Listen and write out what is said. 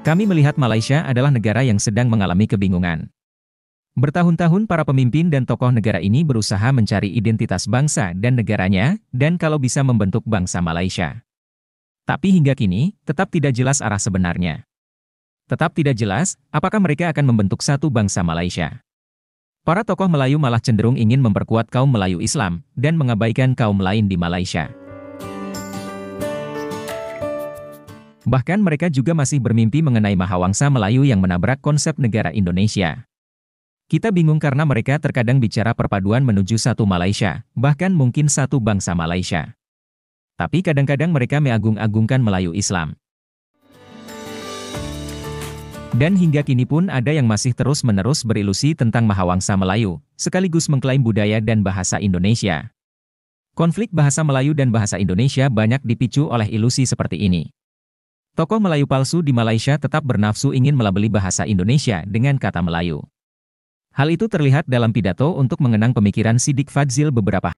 Kami melihat Malaysia adalah negara yang sedang mengalami kebingungan. Bertahun-tahun para pemimpin dan tokoh negara ini berusaha mencari identitas bangsa dan negaranya, dan kalau bisa membentuk bangsa Malaysia. Tapi hingga kini, tetap tidak jelas arah sebenarnya. Tetap tidak jelas, apakah mereka akan membentuk satu bangsa Malaysia. Para tokoh Melayu malah cenderung ingin memperkuat kaum Melayu Islam, dan mengabaikan kaum lain di Malaysia. Bahkan mereka juga masih bermimpi mengenai Mahawangsa Melayu yang menabrak konsep negara Indonesia. Kita bingung karena mereka terkadang bicara perpaduan menuju satu Malaysia, bahkan mungkin satu bangsa Malaysia. Tapi kadang-kadang mereka meagung-agungkan Melayu Islam. Dan hingga kini pun ada yang masih terus-menerus berilusi tentang Mahawangsa Melayu, sekaligus mengklaim budaya dan bahasa Indonesia. Konflik bahasa Melayu dan bahasa Indonesia banyak dipicu oleh ilusi seperti ini. Tokoh Melayu palsu di Malaysia tetap bernafsu ingin melabeli bahasa Indonesia dengan kata Melayu. Hal itu terlihat dalam pidato untuk mengenang pemikiran Sidik Fadzil beberapa